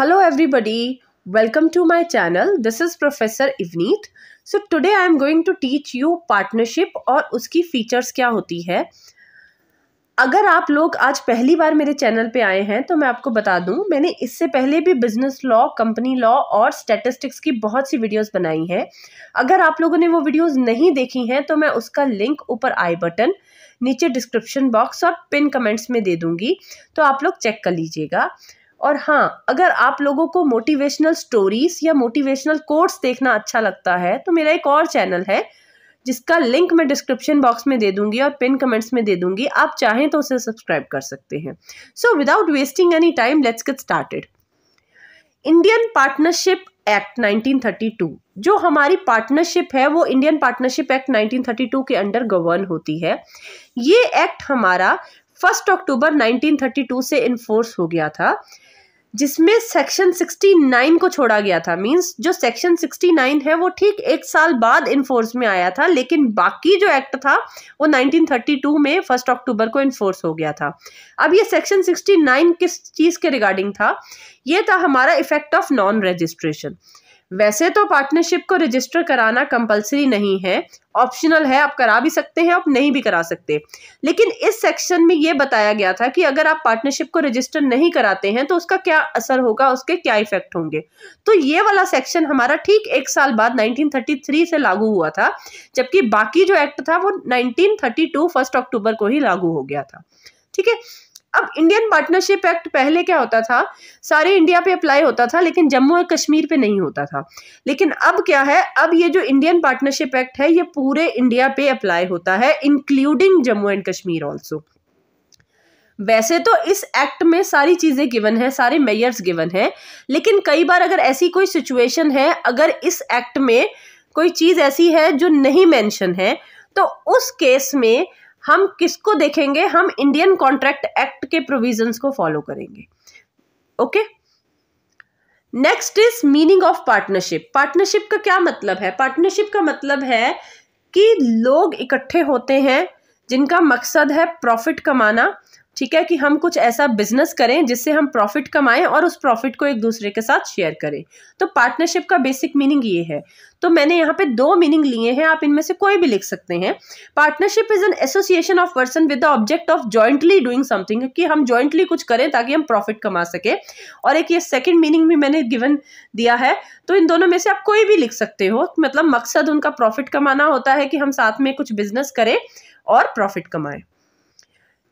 Hello everybody, welcome to my channel. This is Professor Ivneet. So today I am going to teach you partnership और उसकी features क्या होती है अगर आप लोग आज पहली बार मेरे चैनल पे आए हैं तो मैं आपको बता दूं मैंने इससे पहले भी बिजनेस लॉ कंपनी लॉ और स्टैटिस्टिक्स की बहुत सी वीडियोस बनाई हैं अगर आप लोगों ने वो वीडियोस नहीं देखी हैं तो मैं उसका लिंक ऊपर आई बटन नीचे डिस्क्रिप्शन बॉक्स और पिन कमेंट्स में दे दूंगी तो आप लोग चेक कर लीजिएगा और हाँ अगर आप लोगों को मोटिवेशनल स्टोरीज या मोटिवेशनल कोर्ट्स देखना अच्छा लगता है तो मेरा एक और चैनल है जिसका लिंक मैं डिस्क्रिप्शन बॉक्स में दे दूंगी और पिन कमेंट्स में दे दूंगी आप चाहें तो उसे सब्सक्राइब कर सकते हैं so without wasting any time let's get started Indian partnership act 1932 जो हमारी पार्टनरशिप है वो इंडियन पार्टनरशिप एक्ट 1932 के अंडर गवर्न होती है ये एक्ट हमारा फर्स्ट अक्टूबर 1932 से इन्फोर्स हो गया था जिसमें सेक्शन 69 को छोड़ा गया था मींस जो सेक्शन 69 है वो ठीक एक साल बाद इन्फोर्स में आया था लेकिन बाकी जो एक्ट था वो 1932 में फर्स्ट अक्टूबर को इन्फोर्स हो गया था अब ये सेक्शन 69 किस चीज़ के रिगार्डिंग था ये था हमारा इफेक्ट ऑफ नॉन रजिस्ट्रेशन वैसे तो पार्टनरशिप को रजिस्टर कराना कंपलसरी नहीं है ऑप्शनल है आप करा भी सकते हैं आप नहीं भी करा सकते लेकिन इस सेक्शन में ये बताया गया था कि अगर आप पार्टनरशिप को रजिस्टर नहीं कराते हैं तो उसका क्या असर होगा उसके क्या इफेक्ट होंगे तो ये वाला सेक्शन हमारा ठीक एक साल बाद 1933 से लागू हुआ था जबकि बाकी जो एक्ट था वो 1932 फर्स्ट अक्टूबर को ही लागू हो गया था ठीक है अब इंडियन पार्टनरशिप एक्ट पहले क्या होता था सारे इंडिया पे अप्लाई होता था लेकिन जम्मू और कश्मीर पे नहीं होता था लेकिन अब क्या है अब ये जो इंडियन पार्टनरशिप एक्ट है ये पूरे इंडिया पे अप्लाई होता है including Jammu and Kashmir also वैसे तो इस एक्ट में सारी चीज़ें गिवन है सारे मेयर्स गिवन है लेकिन कई बार अगर ऐसी कोई सिचुएशन है अगर इस एक्ट में कोई चीज़ ऐसी है जो नहीं मेंशन है तो उस केस में हम किसको देखेंगे हम इंडियन कॉन्ट्रैक्ट एक्ट के प्रोविजंस को फॉलो करेंगे okay next is meaning of partnership partnership का क्या मतलब है पार्टनरशिप का मतलब है कि लोग इकट्ठे होते हैं जिनका मकसद है प्रॉफिट कमाना ठीक है कि हम कुछ ऐसा बिजनेस करें जिससे हम प्रॉफिट कमाएं और उस प्रॉफिट को एक दूसरे के साथ शेयर करें तो पार्टनरशिप का बेसिक मीनिंग ये है तो मैंने यहाँ पे दो मीनिंग लिए हैं आप इनमें से कोई भी लिख सकते हैं partnership is an association of person with the object of jointly doing something कि हम जॉइंटली कुछ करें ताकि हम प्रॉफिट कमा सके और एक ये सेकेंड मीनिंग भी मैंने गिवन दिया है तो इन दोनों में से आप कोई भी लिख सकते हो मतलब मकसद उनका प्रॉफिट कमाना होता है कि हम साथ में कुछ बिजनेस करें और प्रॉफिट कमाएं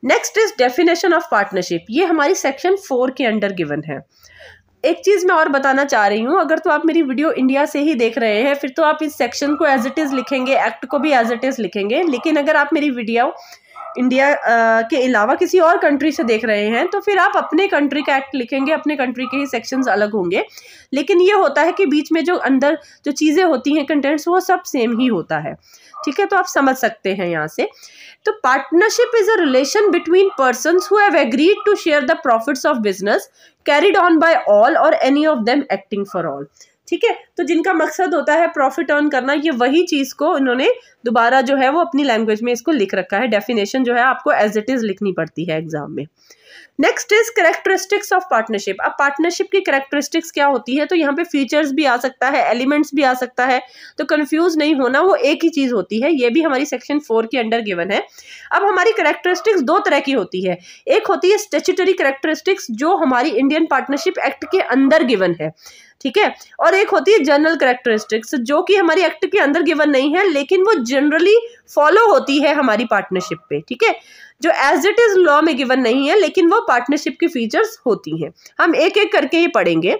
next is definition of partnership ये हमारी सेक्शन फोर के अंडर गिवन है एक चीज़ मैं और बताना चाह रही हूँ अगर तो आप मेरी वीडियो इंडिया से ही देख रहे हैं फिर तो आप इस सेक्शन को एज इट इज़ लिखेंगे एक्ट को भी एज इट इज़ लिखेंगे लेकिन अगर आप मेरी वीडियो इंडिया uh, के अलावा किसी और कंट्री से देख रहे हैं तो फिर आप अपने कंट्री का एक्ट लिखेंगे अपने कंट्री के ही सेक्शंस अलग होंगे लेकिन ये होता है कि बीच में जो अंदर जो चीज़ें होती हैं कंटेंट्स वो सब सेम ही होता है ठीक है तो आप समझ सकते हैं यहाँ से तो partnership is a relation between person who have agreed to share the profits of business carried on by all और any of them acting for all ठीक है तो जिनका मकसद होता है प्रॉफिट अर्न करना ये वही चीज़ को इन्होंने दोबारा जो है वो अपनी लैंग्वेज में इसको लिख रखा है डेफिनेशन जो है आपको एज इट इज़ लिखनी पड़ती है एग्जाम में next is characteristics of partnership अब पार्टनरशिप की करेक्टरिस्टिक्स क्या होती है तो यहाँ पे फीचर्स भी आ सकता है एलिमेंट्स भी आ सकता है तो कन्फ्यूज नहीं होना वो एक ही चीज़ होती है ये भी हमारी सेक्शन फोर के अंडर गिवन है अब हमारी करेक्टरिस्टिक्स दो तरह की होती है एक होती है स्टेचुटरी करेक्टरिस्टिक्स जो हमारी इंडियन पार्टनरशिप एक्ट के अंदर गिवन है ठीक है और एक होती है जनरल करेक्टरिस्टिक्स जो कि हमारी एक्ट के अंदर गिवन नहीं है लेकिन वो जनरली फॉलो होती है हमारी पार्टनरशिप पे ठीक है जो एज इट इज़ लॉ में गिवन नहीं है लेकिन वो पार्टनरशिप की फीचर्स होती हैं हम एक एक करके ये पढ़ेंगे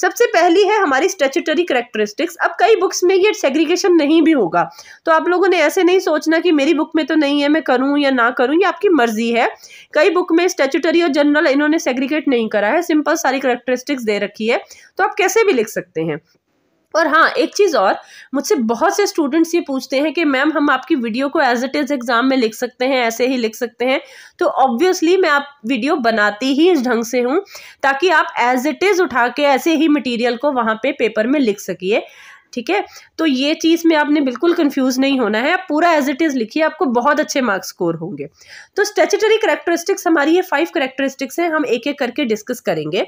सबसे पहली है हमारी स्टेचुटरी करेक्टरिस्टिक्स अब कई बुक्स में ये सेग्रीगेशन नहीं भी होगा तो आप लोगों ने ऐसे नहीं सोचना कि मेरी बुक में तो नहीं है मैं करूँ या ना करूँ ये आपकी मर्जी है कई बुक में स्टेचुटरी और जनरल इन्होंने सेग्रीगेट नहीं करा है सिंपल सारी करेक्टरिस्टिक्स दे रखी है तो आप कैसे भी लिख सकते हैं और हाँ एक चीज़ और मुझसे बहुत से स्टूडेंट्स ये पूछते हैं कि मैम हम आपकी वीडियो को एज इट इज़ एग्ज़ाम में लिख सकते हैं ऐसे ही लिख सकते हैं तो ऑब्वियसली मैं आप वीडियो बनाती ही इस ढंग से हूँ ताकि आप एज इट इज़ उठा के ऐसे ही मटेरियल को वहाँ पे पेपर में लिख सकिए ठीक है तो ये चीज़ में आपने बिल्कुल कंफ्यूज नहीं होना है आप पूरा एज इट इज़ लिखिए आपको बहुत अच्छे मार्क्स स्कोर होंगे तो स्टेचुटरी करेक्टरिस्टिक्स हमारी ये फाइव करेक्टरिस्टिक्स हैं हम एक एक करके डिस्कस करेंगे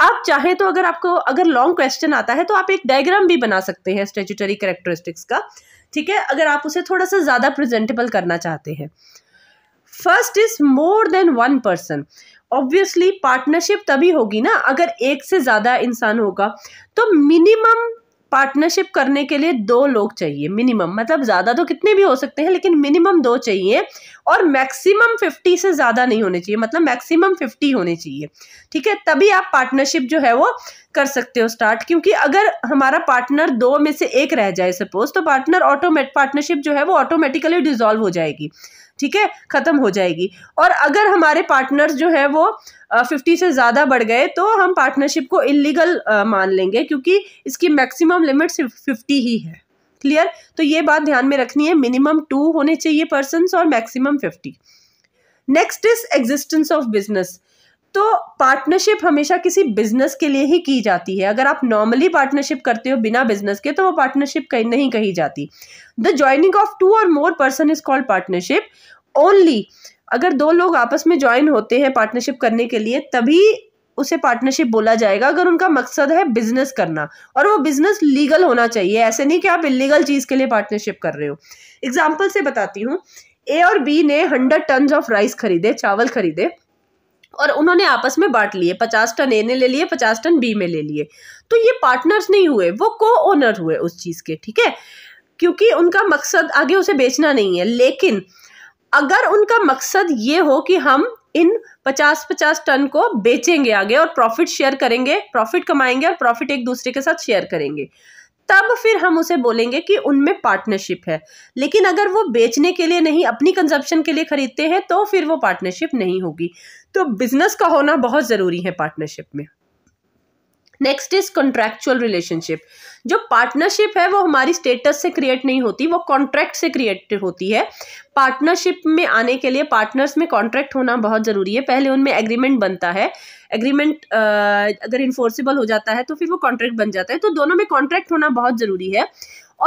आप चाहें तो अगर आपको अगर लॉन्ग क्वेश्चन आता है तो आप एक डायग्राम भी बना सकते हैं स्टेचुटरी करेक्टरिस्टिक्स का ठीक है अगर आप उसे थोड़ा सा ज़्यादा प्रेजेंटेबल करना चाहते हैं first is more than one person obviously partnership तभी होगी ना अगर एक से ज़्यादा इंसान होगा तो मिनिमम पार्टनरशिप करने के लिए दो लोग चाहिए मिनिमम मतलब ज़्यादा तो कितने भी हो सकते हैं लेकिन मिनिमम दो चाहिए और मैक्सिमम फिफ्टी से ज़्यादा नहीं होने चाहिए मतलब मैक्सिमम फिफ्टी होने चाहिए ठीक है तभी आप पार्टनरशिप जो है वो कर सकते हो स्टार्ट क्योंकि अगर हमारा पार्टनर दो में से एक रह जाए सपोज तो पार्टनर ऑटोमेट पार्टनरशिप जो है वो ऑटोमेटिकली डिजोल्व हो जाएगी ठीक है ख़त्म हो जाएगी और अगर हमारे पार्टनर्स जो है वो फिफ्टी से ज़्यादा बढ़ गए तो हम पार्टनरशिप को इलीगल मान लेंगे क्योंकि इसकी मैक्सिमम लिमिट सिर्फ फिफ्टी ही है क्लियर तो ये बात ध्यान में रखनी है मिनिमम टू होने चाहिए पर्सन और maximum fifty next is existence of business तो पार्टनरशिप हमेशा किसी बिजनेस के लिए ही की जाती है अगर आप नॉर्मली पार्टनरशिप करते हो बिना बिजनेस के तो वो पार्टनरशिप कहीं नहीं कही जाती द ज्वाइनिंग ऑफ टू और more person is called partnership only अगर दो लोग आपस में ज्वाइन होते हैं पार्टनरशिप करने के लिए तभी उसे पार्टनरशिप बोला जाएगा अगर उनका मकसद है बिजनेस करना और वो बिजनेस लीगल होना चाहिए ऐसे नहीं कि आप इलीगल चीज़ के लिए पार्टनरशिप कर रहे हो एग्जाम्पल से बताती हूँ ए और बी ने हंड्रेड टन ऑफ राइस खरीदे चावल खरीदे और उन्होंने आपस में बांट लिए पचास टन ए ने ले लिए पचास टन बी में ले लिए तो ये पार्टनर्स नहीं हुए वो को ओनर हुए उस चीज़ के ठीक है क्योंकि उनका मकसद आगे उसे बेचना नहीं है लेकिन अगर उनका मकसद ये हो कि हम इन पचास पचास टन को बेचेंगे आगे और प्रॉफिट शेयर करेंगे प्रॉफिट कमाएंगे और प्रॉफिट एक दूसरे के साथ शेयर करेंगे तब फिर हम उसे बोलेंगे कि उनमें पार्टनरशिप है लेकिन अगर वो बेचने के लिए नहीं अपनी कंजप्शन के लिए ख़रीदते हैं तो फिर वो पार्टनरशिप नहीं होगी तो बिज़नेस का होना बहुत ज़रूरी है पार्टनरशिप में नेक्स्ट इज कॉन्ट्रैक्चुअल रिलेशनशिप जो पार्टनरशिप है वो हमारी स्टेटस से क्रिएट नहीं होती वो कॉन्ट्रैक्ट से क्रिएट होती है पार्टनरशिप में आने के लिए पार्टनर्स में कॉन्ट्रैक्ट होना बहुत ज़रूरी है पहले उनमें एग्रीमेंट बनता है एग्रीमेंट अगर इन्फोर्सेबल हो जाता है तो फिर वो कॉन्ट्रैक्ट बन जाता है तो दोनों में कॉन्ट्रैक्ट होना बहुत ज़रूरी है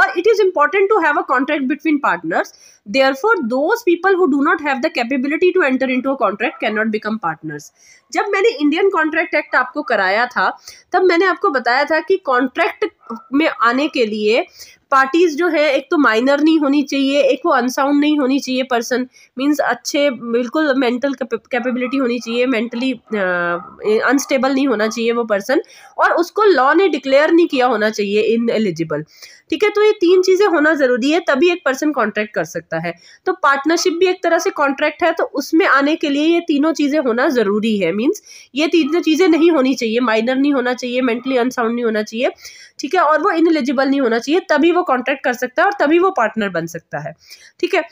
और it is important to have a contract between partners for those people who do not have the capability to enter into a contract can not become partners जब मैंने इंडियन कॉन्ट्रैक्ट एक्ट आपको कराया था तब मैंने आपको बताया था कि कॉन्ट्रैक्ट में आने के लिए पार्टीज जो है एक तो माइनर नहीं होनी चाहिए एक वो अनसाउंड नहीं होनी चाहिए पर्सन मींस अच्छे बिल्कुल मेंटल कैपेबिलिटी होनी चाहिए मेंटली अनस्टेबल नहीं होना चाहिए वो पर्सन और उसको लॉ ने डिक्लेयर नहीं किया होना चाहिए इन एलिजिबल ठीक है तो ये तीन चीज़ें होना ज़रूरी है तभी एक पर्सन कॉन्ट्रैक्ट कर सकता सकता है तो पार्टनरशिप भी एक तरह से कॉन्ट्रैक्ट है तो उसमें आने के लिए ये तीनों चीज़ें होना ज़रूरी है मीन्स ये तीनों चीज़ें नहीं होनी चाहिए माइनर नहीं होना चाहिए मेंटली अनसाउंड नहीं होना चाहिए ठीक है और वो इनलिजिबल नहीं होना चाहिए तभी वो कॉन्ट्रैक्ट कर सकता है और तभी वो पार्टनर बन सकता है ठीक है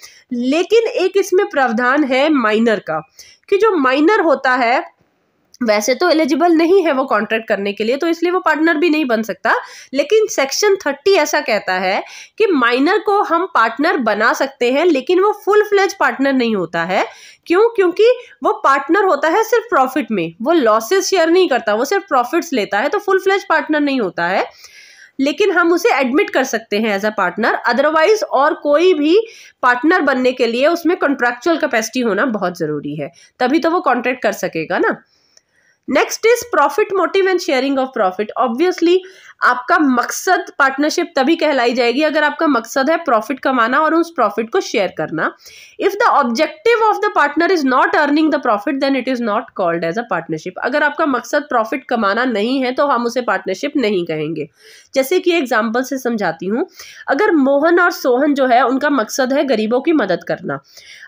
लेकिन एक इसमें प्रावधान है माइनर का कि जो माइनर होता है वैसे तो एलिजिबल नहीं है वो कॉन्ट्रैक्ट करने के लिए तो इसलिए वो पार्टनर भी नहीं बन सकता लेकिन सेक्शन थर्टी ऐसा कहता है कि माइनर को हम पार्टनर बना सकते हैं लेकिन वो फुल फ्लेज पार्टनर नहीं होता है क्यों क्योंकि वो पार्टनर होता है सिर्फ प्रॉफिट में वो लॉसेस शेयर नहीं करता वो सिर्फ प्रॉफिट्स लेता है तो फुल फ्लेज पार्टनर नहीं होता है लेकिन हम उसे एडमिट कर सकते हैं एज अ पार्टनर अदरवाइज और कोई भी पार्टनर बनने के लिए उसमें कॉन्ट्रेक्चुअल कैपेसिटी होना बहुत ज़रूरी है तभी तो वो कॉन्ट्रैक्ट कर सकेगा ना Next is profit motive and sharing of profit. Obviously, आपका मकसद पार्टनरशिप तभी कहलाई जाएगी अगर आपका मकसद है प्रॉफिट कमाना और उस प्रॉफिट को शेयर करना if the objective of the partner is not earning the profit then it is not called as a partnership अगर आपका मकसद प्रॉफिट कमाना नहीं है तो हम उसे पार्टनरशिप नहीं कहेंगे जैसे कि एग्जाम्पल से समझाती हूँ अगर मोहन और सोहन जो है उनका मकसद है गरीबों की मदद करना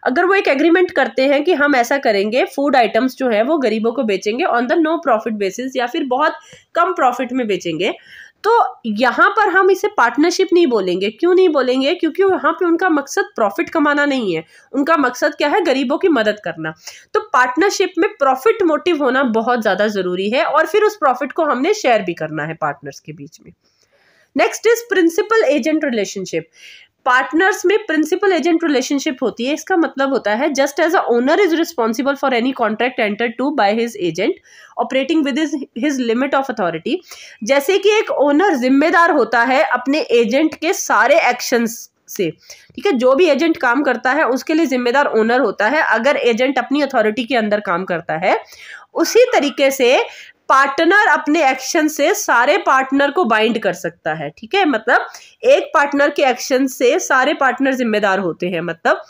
अगर वो एक एग्रीमेंट करते हैं कि हम ऐसा करेंगे फूड आइटम्स जो है वो गरीबों को बेचेंगे on the no profit basis या फिर बहुत कम प्रॉफिट में बेचेंगे तो यहाँ पर हम इसे पार्टनरशिप नहीं बोलेंगे क्यों नहीं बोलेंगे क्योंकि यहाँ पे उनका मकसद प्रॉफिट कमाना नहीं है उनका मकसद क्या है गरीबों की मदद करना तो पार्टनरशिप में प्रॉफिट मोटिव होना बहुत ज़्यादा ज़रूरी है और फिर उस प्रॉफिट को हमने शेयर भी करना है पार्टनर्स के बीच में next is principal agent relationship partners में प्रिंसिपल एजेंट रिलेशनशिप होती है इसका मतलब होता है just as a owner is responsible for any contract enter to by his agent operating with his limit of authority जैसे कि एक ओनर जिम्मेदार होता है अपने एजेंट के सारे एक्शंस से ठीक है जो भी एजेंट काम करता है उसके लिए जिम्मेदार ओनर होता है अगर एजेंट अपनी अथॉरिटी के अंदर काम करता है उसी तरीके से पार्टनर अपने एक्शन से सारे पार्टनर को बाइंड कर सकता है ठीक है मतलब एक पार्टनर के एक्शन से सारे पार्टनर जिम्मेदार होते हैं मतलब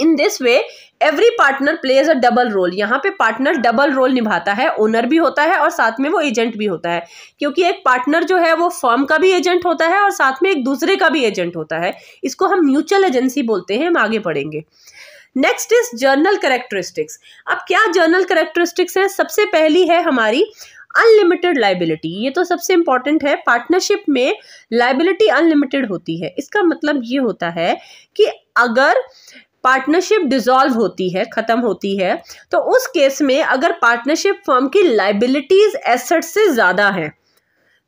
in this way every partner plays a double role यहाँ पे पार्टनर डबल रोल निभाता है ओनर भी होता है और साथ में वो एजेंट भी होता है क्योंकि एक पार्टनर जो है वो फर्म का भी एजेंट होता है और साथ में एक दूसरे का भी एजेंट होता है इसको हम म्यूचुअल एजेंसी बोलते हैं हम आगे पढ़ेंगे नेक्स्ट इज जर्नल करेक्टरिस्टिक्स अब क्या जर्नल करेक्टरिस्टिक्स हैं सबसे पहली है हमारी अनलिमिटेड लाइबिलिटी ये तो सबसे इंपॉर्टेंट है पार्टनरशिप में लाइबिलिटी अनलिमिटेड होती है इसका मतलब ये होता है कि अगर पार्टनरशिप डिजॉल्व होती है ख़त्म होती है तो उस केस में अगर पार्टनरशिप फर्म की लाइबिलिटीज़ एसेट से ज़्यादा हैं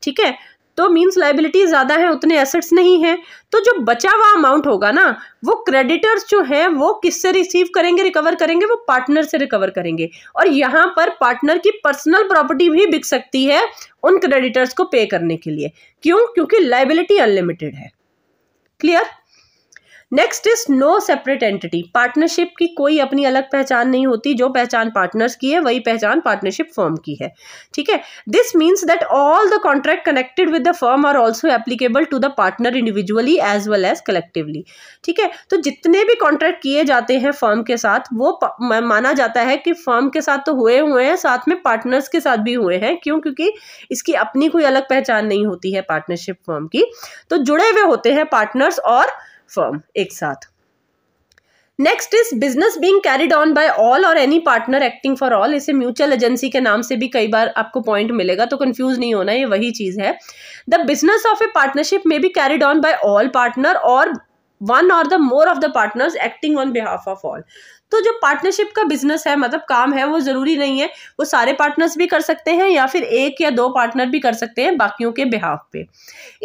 ठीक है तो मीन्स लाइबिलिटी ज़्यादा है उतने एसेट्स नहीं हैं तो जो बचा हुआ अमाउंट होगा ना वो क्रेडिटर्स जो हैं वो किससे रिसीव करेंगे रिकवर करेंगे वो पार्टनर से रिकवर करेंगे और यहाँ पर पार्टनर की पर्सनल प्रॉपर्टी भी बिक सकती है उन क्रेडिटर्स को पे करने के लिए क्यों क्योंकि लाइबिलिटी अनलिमिटेड है clear next is no separate entity partnership की कोई अपनी अलग पहचान नहीं होती जो पहचान पार्टनर्स की है वही पहचान पार्टनरशिप फर्म की है ठीक है this means that all the contract connected with the firm are also applicable to the partner individually as well as collectively ठीक है तो जितने भी कॉन्ट्रैक्ट किए जाते हैं फर्म के साथ वो माना जाता है कि फर्म के साथ तो हुए हुए हैं साथ में पार्टनर्स के साथ भी हुए हैं क्यों क्योंकि इसकी अपनी कोई अलग पहचान नहीं होती है पार्टनरशिप फर्म की तो जुड़े हुए होते हैं पार्टनर्स और फर्म एक साथ next is business being carried on by all और any partner acting for all इसे म्यूचुअल एजेंसी के नाम से भी कई बार आपको पॉइंट मिलेगा तो कंफ्यूज नहीं होना ये वही चीज़ है the business of a partnership में be carried on by all partner और वन और the more of the partners acting on behalf of all तो जो पार्टनरशिप का बिजनेस है मतलब काम है वो ज़रूरी नहीं है वो सारे पार्टनर्स भी कर सकते हैं या फिर एक या दो पार्टनर भी कर सकते हैं बाकियों के बिहाफ पे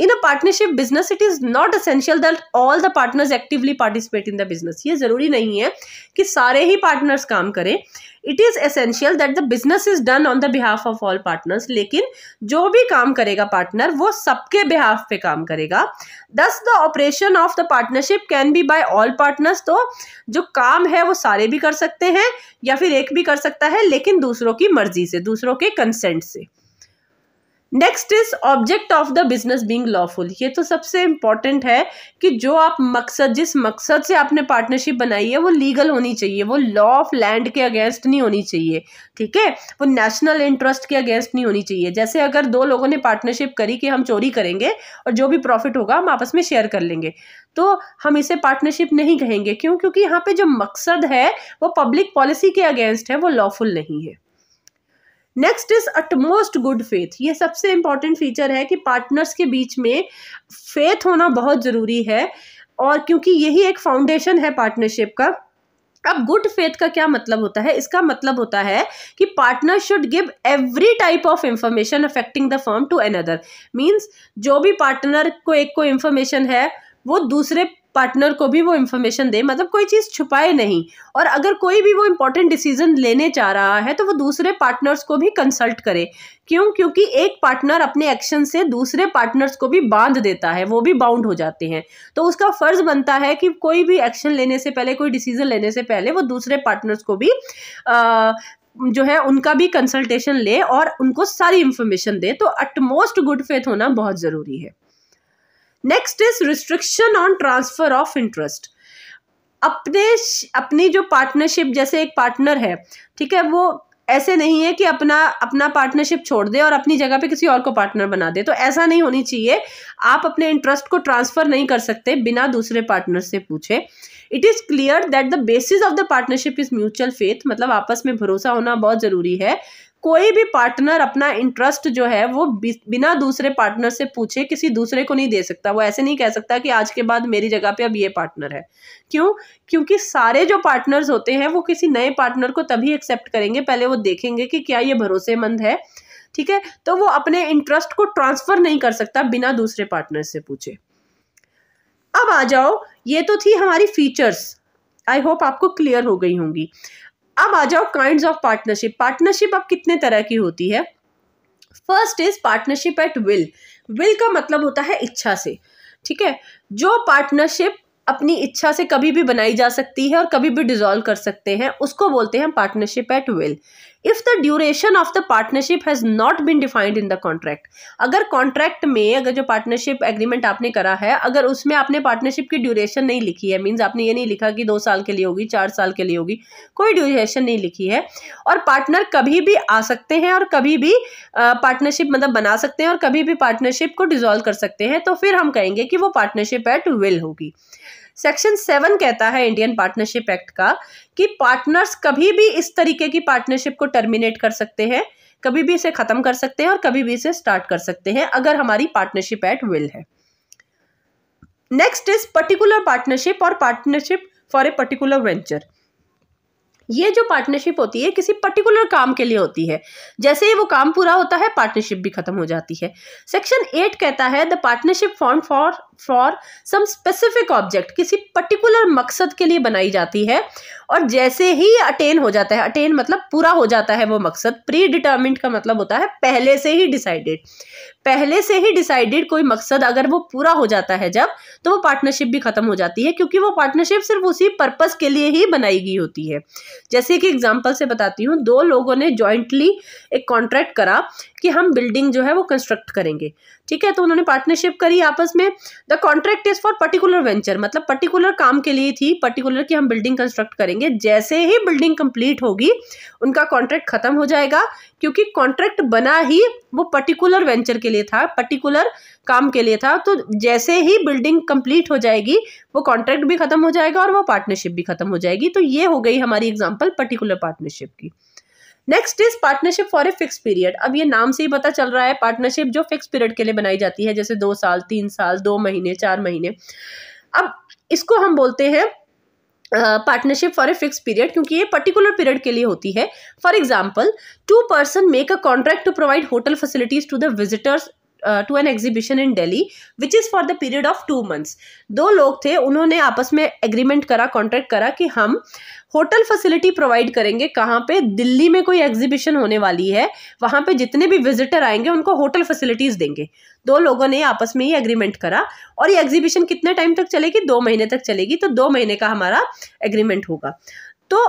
in a partnership business it is not essential that all the partners actively participate in the business ये ज़रूरी नहीं है कि सारे ही पार्टनर्स काम करें it is essential that the business is done on the behalf of all partners लेकिन जो भी काम करेगा पार्टनर वो सबके बिहाफ पे काम करेगा thus the operation of the partnership can be by all partners तो जो काम है वो सारे भी कर सकते हैं या फिर एक भी कर सकता है लेकिन दूसरों की मर्जी से दूसरों के कंसेंट से next is object of the business being lawful ये तो सबसे इम्पॉर्टेंट है कि जो आप मकसद जिस मकसद से आपने पार्टनरशिप बनाई है वो लीगल होनी चाहिए वो लॉ ऑफ लैंड के अगेंस्ट नहीं होनी चाहिए ठीक है वो नेशनल इंटरेस्ट के अगेंस्ट नहीं होनी चाहिए जैसे अगर दो लोगों ने पार्टनरशिप करी कि हम चोरी करेंगे और जो भी प्रॉफिट होगा हम आपस में शेयर कर लेंगे तो हम इसे पार्टनरशिप नहीं कहेंगे क्यों क्योंकि यहाँ पे जो मकसद है वो पब्लिक पॉलिसी के अगेंस्ट है वो लॉफुल नहीं है next is utmost good faith ये सबसे इम्पॉर्टेंट फीचर है कि पार्टनर्स के बीच में फेथ होना बहुत ज़रूरी है और क्योंकि यही एक फाउंडेशन है पार्टनरशिप का अब गुड फेथ का क्या मतलब होता है इसका मतलब होता है कि partner should give every type of information affecting the firm to another means जो भी पार्टनर को एक को इंफॉर्मेशन है वो दूसरे पार्टनर को भी वो इन्फॉर्मेशन दे मतलब कोई चीज़ छुपाए नहीं और अगर कोई भी वो इम्पोर्टेंट डिसीजन लेने चाह रहा है तो वो दूसरे पार्टनर्स को भी कंसल्ट करे क्यों क्योंकि एक पार्टनर अपने एक्शन से दूसरे पार्टनर्स को भी बांध देता है वो भी बाउंड हो जाते हैं तो उसका फ़र्ज़ बनता है कि कोई भी एक्शन लेने से पहले कोई डिसीजन लेने से पहले वो दूसरे पार्टनर्स को भी आ, जो है उनका भी कंसल्टेशन ले और उनको सारी इन्फॉर्मेशन दे तो अटमोस्ट गुड फेथ होना बहुत ज़रूरी है next is restriction on transfer of interest अपने अपनी जो पार्टनरशिप जैसे एक पार्टनर है ठीक है वो ऐसे नहीं है कि अपना अपना पार्टनरशिप छोड़ दे और अपनी जगह पे किसी और को पार्टनर बना दे तो ऐसा नहीं होनी चाहिए आप अपने इंटरेस्ट को ट्रांसफ़र नहीं कर सकते बिना दूसरे पार्टनर से पूछे it is clear that the basis of the partnership is mutual faith मतलब आपस में भरोसा होना बहुत ज़रूरी है कोई भी पार्टनर अपना इंटरेस्ट जो है वो बिना दूसरे पार्टनर से पूछे किसी दूसरे को नहीं दे सकता वो ऐसे नहीं कह सकता कि आज के बाद मेरी जगह पे अब ये पार्टनर है क्यों क्योंकि सारे जो पार्टनर्स होते हैं वो किसी नए पार्टनर को तभी एक्सेप्ट करेंगे पहले वो देखेंगे कि क्या ये भरोसेमंद है ठीक है तो वो अपने इंटरेस्ट को ट्रांसफर नहीं कर सकता बिना दूसरे पार्टनर से पूछे अब आ जाओ ये तो थी हमारी फीचर्स आई होप आपको क्लियर हो गई होंगी अब आ जाओ काइंड ऑफ पार्टनरशिप पार्टनरशिप अब कितने तरह की होती है first is partnership at will will का मतलब होता है इच्छा से ठीक है जो पार्टनरशिप अपनी इच्छा से कभी भी बनाई जा सकती है और कभी भी डिजोल्व कर सकते हैं उसको बोलते हैं partnership at will if the duration of the partnership has not been defined in the contract अगर कॉन्ट्रैक्ट में अगर जो पार्टनरशिप एग्रीमेंट आपने करा है अगर उसमें आपने पार्टनरशिप की ड्यूरेशन नहीं लिखी है मीन्स आपने ये नहीं लिखा कि दो साल के लिए होगी चार साल के लिए होगी कोई ड्यूरेशन नहीं लिखी है और पार्टनर कभी भी आ सकते हैं और कभी भी पार्टनरशिप मतलब बना सकते हैं और कभी भी पार्टनरशिप को डिजोल्व कर सकते हैं तो फिर हम कहेंगे कि वो पार्टनरशिप एट विल होगी सेक्शन सेवन कहता है इंडियन पार्टनरशिप एक्ट का कि पार्टनर्स कभी भी इस तरीके की पार्टनरशिप को टर्मिनेट कर सकते हैं कभी भी इसे ख़त्म कर सकते हैं और कभी भी इसे स्टार्ट कर सकते हैं अगर हमारी पार्टनरशिप एट विल है नेक्स्ट इज पर्टिकुलर पार्टनरशिप और partnership for a particular venture ये जो पार्टनरशिप होती है किसी पर्टिकुलर काम के लिए होती है जैसे ही वो काम पूरा होता है पार्टनरशिप भी खत्म हो जाती है सेक्शन एट कहता है the partnership form for for some specific object किसी पर्टिकुलर मकसद के लिए बनाई जाती है और जैसे ही अटेन हो जाता है अटेन मतलब पूरा हो जाता है वो मकसद प्री डिटर्मिंड का मतलब होता है पहले से ही डिसाइडेड पहले से ही डिसाइडेड कोई मकसद अगर वो पूरा हो जाता है जब तो वो पार्टनरशिप भी ख़त्म हो जाती है क्योंकि वो पार्टनरशिप सिर्फ उसी पर्पज़ के लिए ही बनाई गई होती है जैसे कि एग्जाम्पल से बताती हूँ दो लोगों ने जॉइंटली एक कॉन्ट्रैक्ट करा कि हम बिल्डिंग जो है वो कंस्ट्रक्ट करेंगे ठीक है तो उन्होंने पार्टनरशिप करी आपस में the contract is for particular venture मतलब पर्टिकुलर काम के लिए थी पर्टिकुलर कि हम बिल्डिंग कंस्ट्रक्ट करेंगे जैसे ही बिल्डिंग कंप्लीट होगी उनका कॉन्ट्रैक्ट खत्म हो जाएगा क्योंकि कॉन्ट्रैक्ट बना ही वो पर्टिकुलर वेंचर के लिए था पर्टिकुलर काम के लिए था तो जैसे ही बिल्डिंग कंप्लीट हो जाएगी वो कॉन्ट्रैक्ट भी खत्म हो जाएगा और वो पार्टनरशिप भी खत्म हो जाएगी तो ये हो गई हमारी एग्जाम्पल पर्टिकुलर पार्टनरशिप की next is partnership for a fix period अब ये नाम से ही पता चल रहा है पार्टनरशिप जो फिक्स पीरियड के लिए बनाई जाती है जैसे दो साल तीन साल दो महीने चार महीने अब इसको हम बोलते हैं partnership for a fix period क्योंकि ये पर्टिकुलर पीरियड के लिए होती है for example two person make a contract to provide hotel facilities to the visitors uh, to an exhibition in Delhi, which is for the period of two months. दो लोग थे उन्होंने आपस में एग्रीमेंट करा कॉन्ट्रैक्ट करा कि हम होटल फैसिलिटी प्रोवाइड करेंगे कहाँ पे दिल्ली में कोई एग्जीबिशन होने वाली है वहाँ पे जितने भी विजिटर आएंगे उनको होटल फैसिलिटीज़ देंगे दो लोगों ने आपस में ही एग्रीमेंट करा और ये एग्जीबिशन कितने टाइम तक चलेगी दो महीने तक चलेगी तो दो महीने का हमारा एग्रीमेंट होगा तो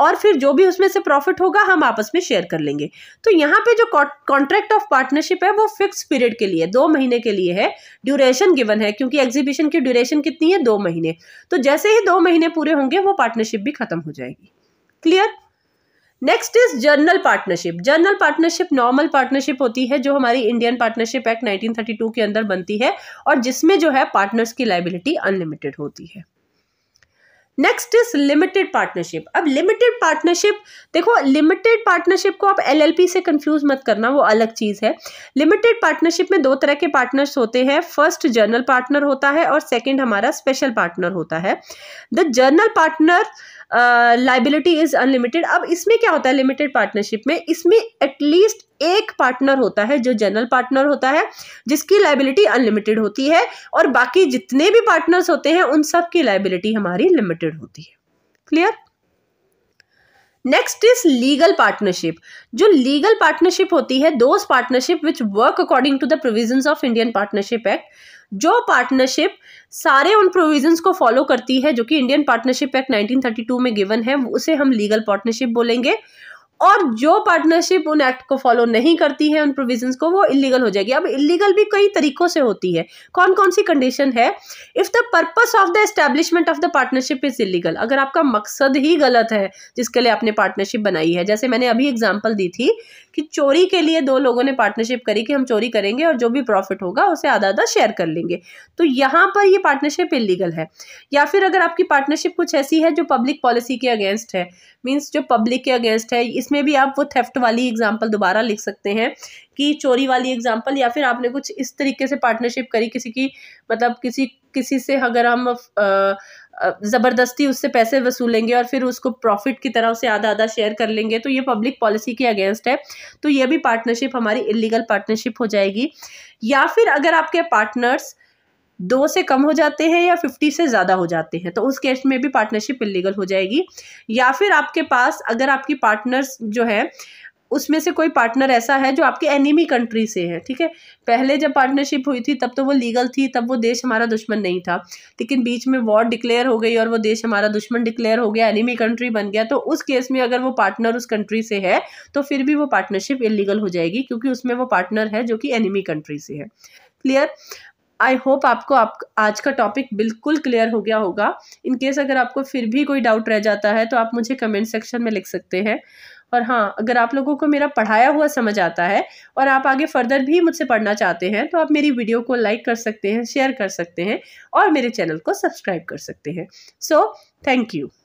और फिर जो भी उसमें से प्रॉफिट होगा हम आपस में शेयर कर लेंगे तो यहाँ पे जो कॉन्ट्रैक्ट ऑफ पार्टनरशिप है वो फिक्स पीरियड के लिए दो महीने के लिए है ड्यूरेशन गिवन है क्योंकि एग्जीबिशन की ड्यूरेशन कितनी है दो महीने तो जैसे ही दो महीने पूरे होंगे वो पार्टनरशिप भी खत्म हो जाएगी clear next is general partnership general partnership normal partnership होती है जो हमारी इंडियन पार्टनरशिप एक्ट 1932 के अंदर बनती है और जिसमें जो है पार्टनर्स की लाइबिलिटी अनलिमिटेड होती है नेक्स्ट इज लिमिटेड पार्टनरशिप अब लिमिटेड पार्टनरशिप देखो लिमिटेड पार्टनरशिप को आप एलएलपी से कंफ्यूज मत करना वो अलग चीज़ है लिमिटेड पार्टनरशिप में दो तरह के पार्टनर्स होते हैं फर्स्ट जर्नल पार्टनर होता है और सेकेंड हमारा स्पेशल पार्टनर होता है the general partner liability is unlimited अब इसमें क्या होता है लिमिटेड पार्टनरशिप में इसमें एटलीस्ट एक पार्टनर होता है जो जनरल पार्टनर होता है जिसकी लाइबिलिटी अनलिमिटेड होती है और बाकी जितने भी पार्टनर्स होते हैं उन सब की लाइबिलिटी हमारी लिमिटेड होती है clear next is legal partnership जो लीगल पार्टनरशिप होती है those partnership which work according to the provision of Indian partnership act जो पार्टनरशिप सारे उन प्रोविजंस को फॉलो करती है जो कि इंडियन पार्टनरशिप एक्ट 1932 में गिवन है उसे हम लीगल पार्टनरशिप बोलेंगे और जो पार्टनरशिप उन एक्ट को फॉलो नहीं करती है उन प्रोविजंस को वो इलीगल हो जाएगी अब इलीगल भी कई तरीकों से होती है कौन कौन सी कंडीशन है if the purpose of the establishment of the partnership is illegal अगर आपका मकसद ही गलत है जिसके लिए आपने पार्टनरशिप बनाई है जैसे मैंने अभी एग्जाम्पल दी थी कि चोरी के लिए दो लोगों ने पार्टनरशिप करी कि हम चोरी करेंगे और जो भी प्रॉफिट होगा उसे आधा आधा शेयर कर लेंगे तो यहाँ पर ये पार्टनरशिप इलीगल है या फिर अगर आपकी पार्टनरशिप कुछ ऐसी है जो पब्लिक पॉलिसी के अगेंस्ट है मीन्स जो पब्लिक के अगेंस्ट है इसमें भी आप वो थेफ्ट वाली एग्जाम्पल दोबारा लिख सकते हैं कि चोरी वाली एग्जाम्पल या फिर आपने कुछ इस तरीके से पार्टनरशिप करी किसी की मतलब किसी किसी से अगर हम आ, ज़बरदस्ती उससे पैसे वसूलेंगे और फिर उसको प्रॉफिट की तरह उसे आधा आधा शेयर कर लेंगे तो ये पब्लिक पॉलिसी के अगेंस्ट है तो ये भी पार्टनरशिप हमारी इलीगल पार्टनरशिप हो जाएगी या फिर अगर आपके पार्टनर्स दो से कम हो जाते हैं या फिफ्टी से ज़्यादा हो जाते हैं तो उस केस में भी पार्टनरशिप इलीगल हो जाएगी या फिर आपके पास अगर आपकी पार्टनर्स जो है उसमें से कोई पार्टनर ऐसा है जो आपके एनिमी कंट्री से है ठीक है पहले जब पार्टनरशिप हुई थी तब तो वो लीगल थी तब वो देश हमारा दुश्मन नहीं था लेकिन बीच में वॉर डिक्लेयर हो गई और वो देश हमारा दुश्मन डिक्लेयर हो गया एनिमी कंट्री बन गया तो उस केस में अगर वो पार्टनर उस कंट्री से है तो फिर भी वो पार्टनरशिप इलीगल हो जाएगी क्योंकि उसमें वो पार्टनर है जो कि एनिमी कंट्री से है क्लियर आई होप आपको आप आज का टॉपिक बिल्कुल क्लियर हो गया होगा इनकेस अगर आपको फिर भी कोई डाउट रह जाता है तो आप मुझे कमेंट सेक्शन में लिख सकते हैं और हाँ अगर आप लोगों को मेरा पढ़ाया हुआ समझ आता है और आप आगे फर्दर भी मुझसे पढ़ना चाहते हैं तो आप मेरी वीडियो को लाइक कर सकते हैं शेयर कर सकते हैं और मेरे चैनल को सब्सक्राइब कर सकते हैं सो थैंक यू